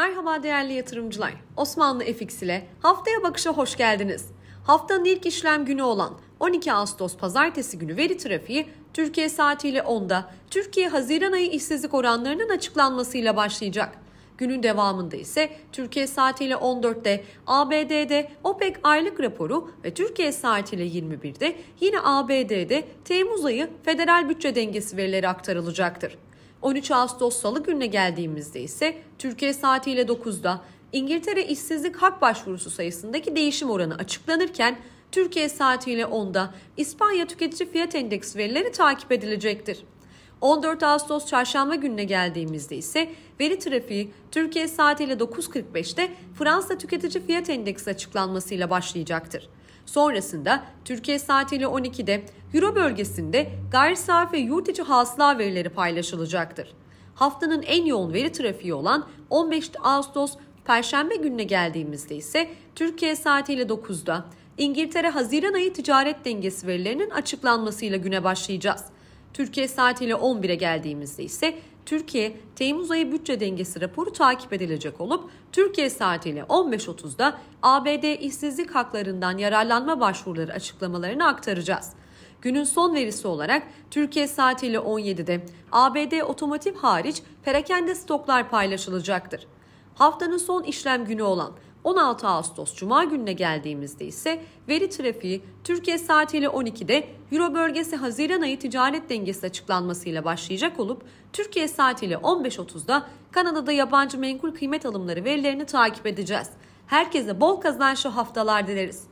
Merhaba değerli yatırımcılar. Osmanlı FX ile haftaya bakışa hoş geldiniz. Haftanın ilk işlem günü olan 12 Ağustos pazartesi günü veri trafiği Türkiye saatiyle 10'da Türkiye Haziran ayı işsizlik oranlarının açıklanmasıyla başlayacak. Günün devamında ise Türkiye saatiyle 14'te ABD'de OPEC aylık raporu ve Türkiye saatiyle 21'de yine ABD'de Temmuz ayı federal bütçe dengesi verileri aktarılacaktır. 13 Ağustos Salı gününe geldiğimizde ise Türkiye saatiyle 9'da İngiltere işsizlik hak başvurusu sayısındaki değişim oranı açıklanırken Türkiye saatiyle 10'da İspanya tüketici fiyat endeks verileri takip edilecektir. 14 Ağustos çarşamba gününe geldiğimizde ise veri trafiği Türkiye saatiyle 9.45'te Fransa tüketici fiyat endeksi açıklanmasıyla başlayacaktır. Sonrasında Türkiye saatiyle 12'de Euro bölgesinde gayri safi yurt içi hasıla verileri paylaşılacaktır. Haftanın en yoğun veri trafiği olan 15 Ağustos Perşembe gününe geldiğimizde ise Türkiye saatiyle 9'da İngiltere Haziran ayı ticaret dengesi verilerinin açıklanmasıyla güne başlayacağız. Türkiye saatiyle 11'e geldiğimizde ise Türkiye Temmuz ayı bütçe dengesi raporu takip edilecek olup Türkiye saatiyle 15.30'da ABD işsizlik haklarından yararlanma başvuruları açıklamalarını aktaracağız. Günün son verisi olarak Türkiye saatiyle 17'de ABD otomotiv hariç perakende stoklar paylaşılacaktır. Haftanın son işlem günü olan 16 Ağustos Cuma gününe geldiğimizde ise veri trafiği Türkiye saatiyle 12'de Euro bölgesi Haziran ayı ticaret dengesi açıklanmasıyla başlayacak olup Türkiye saatiyle 15.30'da Kanada'da yabancı menkul kıymet alımları verilerini takip edeceğiz. Herkese bol kazançlı haftalar dileriz.